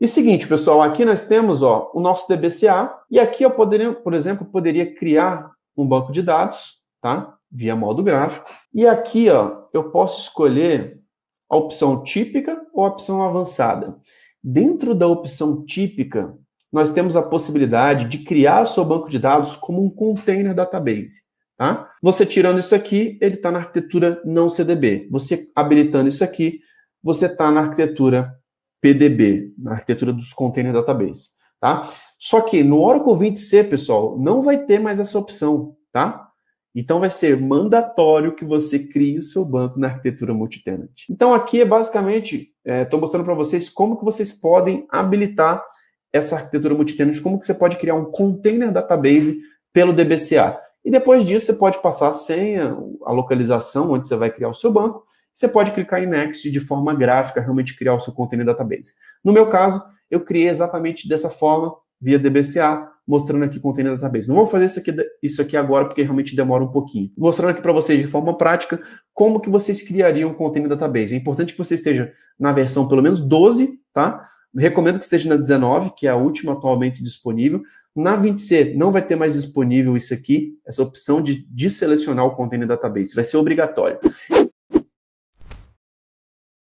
E seguinte, pessoal, aqui nós temos ó, o nosso DBCA, e aqui eu poderia, por exemplo, poderia criar um banco de dados, tá? Via modo gráfico. E aqui ó, eu posso escolher a opção típica ou a opção avançada. Dentro da opção típica, nós temos a possibilidade de criar seu banco de dados como um container database. Tá? Você tirando isso aqui, ele está na arquitetura não CDB. Você habilitando isso aqui, você está na arquitetura PDB, na arquitetura dos Container Database, tá? Só que no Oracle 20C, pessoal, não vai ter mais essa opção, tá? Então vai ser mandatório que você crie o seu banco na arquitetura multitenant. Então aqui é basicamente, estou é, mostrando para vocês como que vocês podem habilitar essa arquitetura multitenant, como que você pode criar um container database pelo DBCA. E depois disso você pode passar a senha, a localização onde você vai criar o seu banco. Você pode clicar em Next de forma gráfica, realmente criar o seu container database. No meu caso, eu criei exatamente dessa forma, via DBCA, mostrando aqui container database. Não vou fazer isso aqui, isso aqui agora, porque realmente demora um pouquinho. Mostrando aqui para vocês de forma prática como que vocês criariam um container database. É importante que você esteja na versão pelo menos 12, tá? Recomendo que esteja na 19, que é a última atualmente disponível. Na 20C, não vai ter mais disponível isso aqui, essa opção de, de selecionar o container database, vai ser obrigatório.